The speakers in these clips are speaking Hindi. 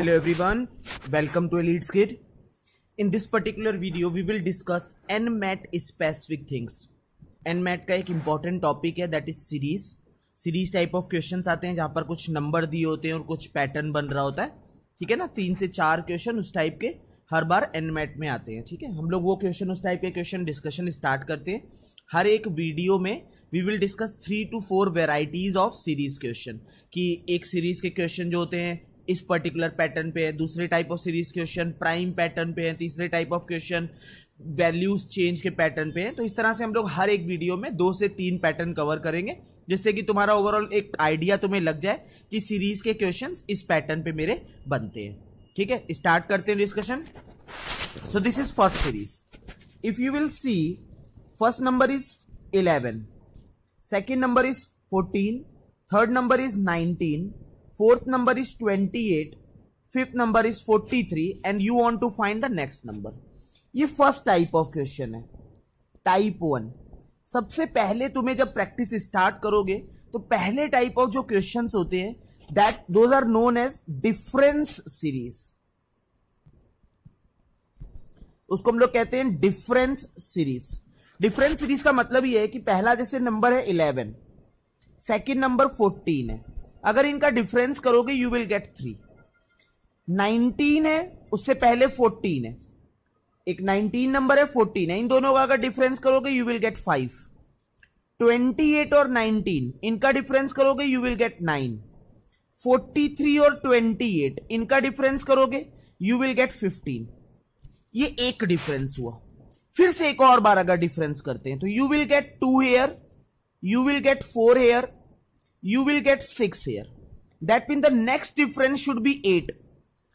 Hello everyone, welcome to Elite's Kid. In this particular video, we will discuss NMAT specific things. NMAT का एक important topic है that is series. Series type of questions आते हैं जहाँ पर कुछ number दिए होते हैं और कुछ pattern बन रहा होता है ठीक है ना तीन से चार question उस type के हर बार NMAT में आते हैं ठीक है हम लोग वो question उस type के question discussion start करते हैं हर एक वीडियो में we will discuss three two four varieties of series question कि एक सीरीज़ के क्वेश्चन जो होते हैं इस पर्टिकुलर पैटर्न पे है दूसरे type of series question prime pattern पे है तीसरे type of question values change के पैटर्न पे है तो इस तरह से हम लोग हर एक वीडियो में दो से तीन पैटर्न कवर करेंगे जिससे कि तुम्हारा ओवरऑल एक आइडिया तुम्हें लग जाए कि सीरीज के क्वेश्चन इस पैटर्न पे मेरे बनते हैं ठीक है स्टार्ट करते हैं discussion so this is first series if you will see first number is eleven second number is fourteen third number is nineteen fourth number is twenty eight fifth number is forty three and you want to find the next number ये फर्स्ट टाइप ऑफ क्वेश्चन है टाइप वन सबसे पहले तुम्हें जब प्रैक्टिस स्टार्ट करोगे तो पहले टाइप ऑफ जो क्वेश्चन होते हैं that those are known as difference series उसको हम लोग कहते हैं डिफरेंस सीरीज डिफरेंस सीरीज का मतलब यह है कि पहला जैसे नंबर है इलेवन सेकेंड नंबर फोर्टीन है अगर इनका डिफरेंस करोगे you will get three nineteen है उससे पहले फोर्टीन है एक नाइनटीन नंबर है फोर्टीन है इन दोनों का अगर डिफरेंस करोगे you will get five twenty eight और नाइनटीन इनका डिफरेंस करोगे you will get nine forty three और ट्वेंटी एट इनका डिफरेंस करोगे यू विल गेट फिफ्टीन ये एक डिफरेंस हुआ फिर से एक और बार अगर डिफरेंस करते हैं तो you will get two here you will get four here you will get six here that mean the next difference should be eight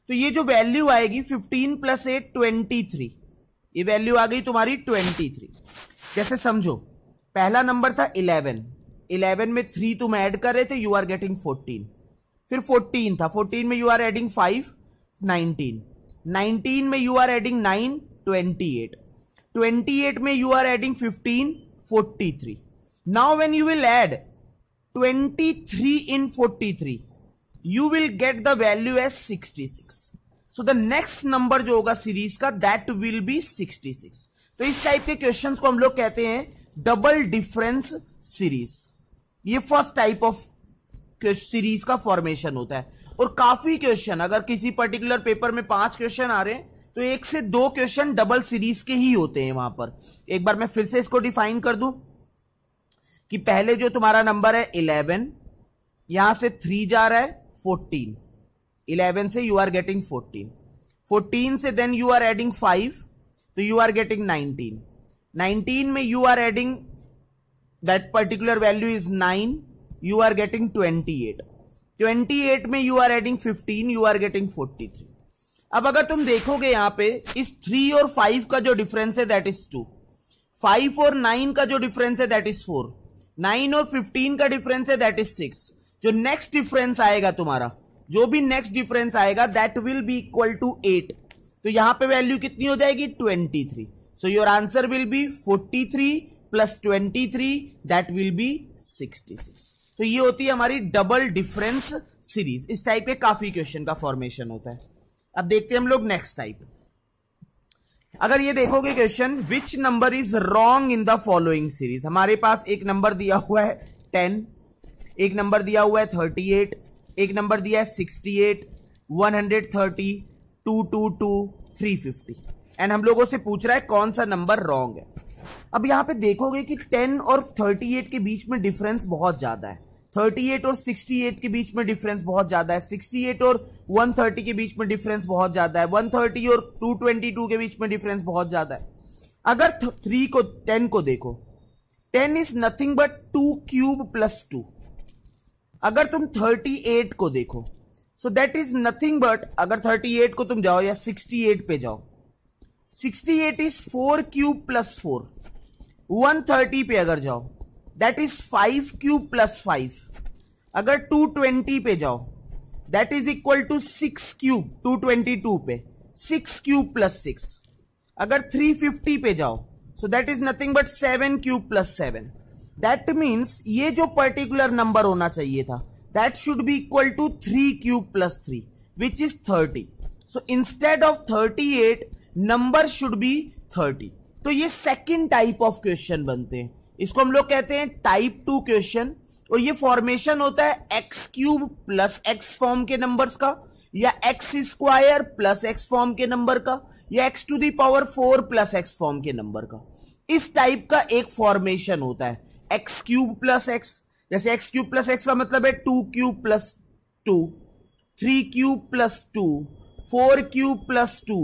तो ये जो वैल्यू आएगी fifteen plus eight twenty three ये वैल्यू आ गई तुम्हारी ट्वेंटी थ्री जैसे समझो पहला नंबर था इलेवन इलेवन में थ्री तुम ऐड कर रहे थे यू आर गेटिंग फोर्टीन फिर फोर्टीन था फोर्टीन में you are adding five nineteen nineteen में you are adding nine twenty eight twenty eight में you are adding fifteen forty three now when you will add forty three you will get the value as sixty six so the next number जो होगा सीरीज का विल बी सिक्सटी सिक्स तो इस टाइप के क्वेश्चन को हम लोग कहते हैं डबल डिफरेंस सीरीज ये फर्स्ट टाइप ऑफ सीरीज का फॉर्मेशन होता है और काफी क्वेश्चन अगर किसी पर्टिकुलर पेपर में पांच क्वेश्चन आ रहे हैं तो एक से दो क्वेश्चन डबल सीरीज के ही होते हैं वहां पर एक बार मैं फिर से इसको डिफाइन कर दूं कि पहले जो तुम्हारा नंबर है इलेवन यहां से थ्री जा रहा है फोर्टीन इलेवन से you are getting fourteen fourteen से then you are adding five तो you are getting nineteen nineteen में you are adding that particular value is nine you are getting twenty eight twenty eight में you are adding fifteen you are getting forty three अब अगर तुम देखोगे यहां पे इस थ्री और फाइव का जो डिफरेंस है दैट इज टू फाइव और नाइन का जो डिफरेंस है दैट इज फोर नाइन और फिफ्टीन का डिफरेंस है दैट इज सिक्स जो नेक्स्ट डिफरेंस आएगा तुम्हारा जो भी नेक्स्ट डिफरेंस आएगा that will be equal to eight तो यहां पे वैल्यू कितनी हो जाएगी twenty three so your answer will be forty three plus twenty three that will be sixty six तो ये होती है हमारी डबल डिफरेंस सीरीज इस टाइप के काफी क्वेश्चन का फॉर्मेशन होता है अब देखते हैं हम लोग नेक्स्ट टाइप अगर ये देखोगे question which number is wrong in the following series हमारे पास एक नंबर दिया हुआ है टेन एक नंबर दिया हुआ है थर्टी एट एक नंबर दिया है sixty eight one hundred thirty two two two three fifty and हम लोगों से पूछ रहा है कौन सा नंबर रॉन्ग है अब यहां पे देखोगे कि टेन और थर्टी एट के बीच में डिफरेंस बहुत ज्यादा है 38 और 68 के बीच में डिफरेंस बहुत ज्यादा है 68 और 130 के बीच में डिफरेंस बहुत ज्यादा है 130 और 222 के बीच में डिफरेंस बहुत ज्यादा है अगर थ्री को टेन को देखो ten is nothing but two cube plus two अगर तुम 38 को देखो so that is nothing but अगर 38 को तुम जाओ या 68 पे जाओ 68 is four cube plus four thirty पे अगर जाओ that is five cube plus five अगर 220 पे जाओ that is equal to six cube 222 पे सिक्स क्यूब प्लस सिक्स अगर 350 पे जाओ so that is nothing but seven cube plus seven that means ये जो पर्टिकुलर नंबर होना चाहिए था that should be equal to three cube plus three which is thirty so instead of thirty eight number should be thirty तो ये सेकेंड टाइप ऑफ क्वेश्चन बनते हैं इसको हम लोग कहते हैं टाइप टू क्वेश्चन और ये फॉर्मेशन होता है x cube plus x form के नंबर्स का या x square plus x form के नंबर का या x to the power four plus x form के नंबर का इस टाइप का एक फॉर्मेशन होता है एक्स क्यूब प्लस एक्स जैसे एक्स क्यूब प्लस एक्स का मतलब है two cube plus two three cube plus two four cube plus two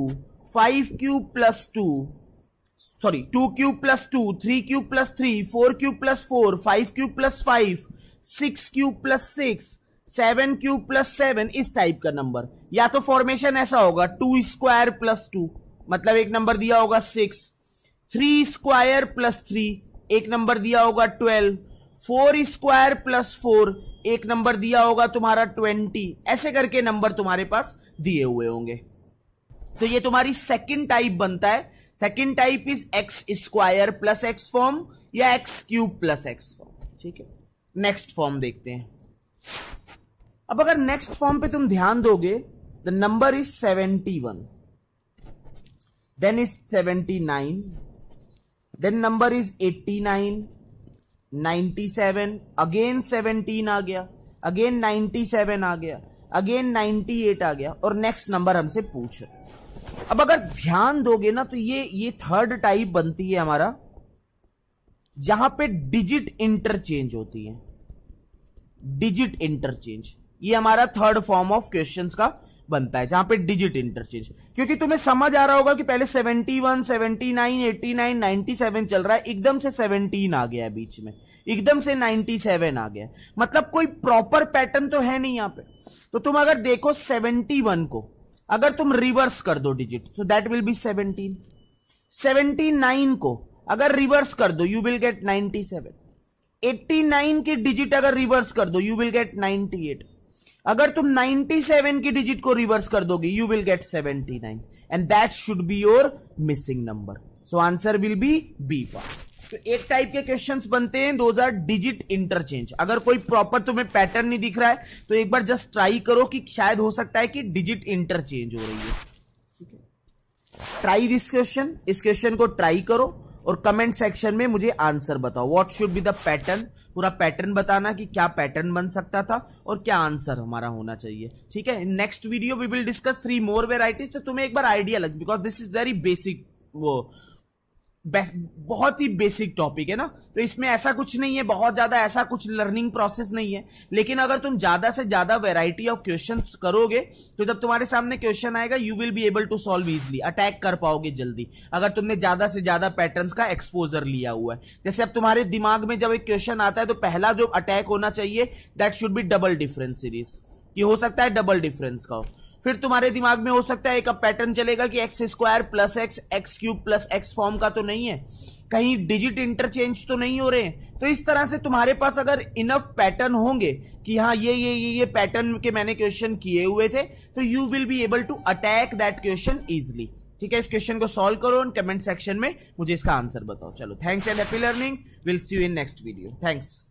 five cube plus two sorry two cube plus two three cube plus three four cube plus four five cube plus five six cube plus six seven cube plus seven इस टाइप का नंबर या तो फॉर्मेशन ऐसा होगा टू स्क्वायर प्लस टू मतलब एक नंबर दिया होगा six three square plus three एक नंबर दिया होगा twelve four square plus four एक नंबर दिया होगा तुम्हारा ट्वेंटी ऐसे करके नंबर तुम्हारे पास दिए हुए होंगे तो ये तुम्हारी सेकंड टाइप बनता है second type is x square plus x form या x cube plus x form ठीक है नेक्स्ट फॉर्म देखते हैं अब अगर नेक्स्ट फॉर्म पे तुम ध्यान दोगे the number is seventy one then is seventy nine then number is eighty nine ninety seven again seventeen आ गया अगेन नाइन्टी सेवन आ गया अगेन नाइन्टी एट आ गया और नेक्स्ट नंबर हमसे पूछ रहे अब अगर ध्यान दोगे ना तो ये ये थर्ड टाइप बनती है हमारा जहां पे डिजिट इंटरचेंज होती है डिजिट इंटरचेंज ये हमारा थर्ड फॉर्म ऑफ क्वेश्चन का बनता है जहां पे डिजिट इंटरचेंज क्योंकि तुम्हें समझ आ रहा होगा कि पहले 71, 79, 89, 97 चल रहा है एकदम से 17 आ गया बीच में एकदम से 97 आ गया मतलब कोई प्रॉपर पैटर्न तो है नहीं यहां पे तो तुम अगर देखो 71 को अगर तुम रिवर्स कर दो digit so that will be seventeen seventy nine को अगर रिवर्स कर दो you will get ninety seven eighty nine की डिजिट अगर रिवर्स कर दो you will get ninety eight अगर तुम 97 की डिजिट को रिवर्स कर दोगे you will get 79 and that should be your missing number so answer will be B part तो एक टाइप के क्वेश्चंस बनते हैं दो हजार डिजिट इंटरचेंज अगर कोई प्रॉपर तुम्हें पैटर्न नहीं दिख रहा है तो एक बार जस्ट ट्राई करो कि शायद हो सकता है कि डिजिट इंटरचेंज हो रही है ठीक है ट्राई दिस क्वेश्चन इस क्वेश्चन को ट्राई करो और कमेंट सेक्शन में मुझे आंसर बताओ what should be the pattern पूरा पैटर्न बताना कि क्या पैटर्न बन सकता था और क्या आंसर हमारा होना चाहिए ठीक है next video we will discuss three more varieties तो तुम्हें एक बार आइडिया लग because this is very basic वो बहुत ही बेसिक टॉपिक है ना तो इसमें ऐसा कुछ नहीं है बहुत ज्यादा ऐसा कुछ लर्निंग प्रोसेस नहीं है लेकिन अगर तुम ज्यादा से ज्यादा वेराइटी ऑफ क्वेश्चन करोगे तो जब तुम्हारे सामने क्वेश्चन आएगा you will be able to solve easily attack कर पाओगे जल्दी अगर तुमने ज्यादा से ज्यादा पैटर्न का एक्सपोजर लिया हुआ है जैसे अब तुम्हारे दिमाग में जब एक क्वेश्चन आता है तो पहला जो अटैक होना चाहिए that should be double difference series कि हो सकता है डबल डिफरेंस का हो फिर तुम्हारे दिमाग में हो सकता है एक अब पैटर्न चलेगा कि x square plus x x cube plus x form का तो नहीं है कहीं डिजिट इंटरचेंज तो नहीं हो रहे हैं तो इस तरह से तुम्हारे पास अगर इनफ पैटर्न होंगे कि हाँ ये ये ये ये पैटर्न के मैंने क्वेश्चन किए हुए थे तो you will be able to attack that question easily ठीक है इस क्वेश्चन को सॉल्व करो और कमेंट सेक्शन में मुझे इसका आंसर बताओ चलो thanks and happy learning will see you in next video thanks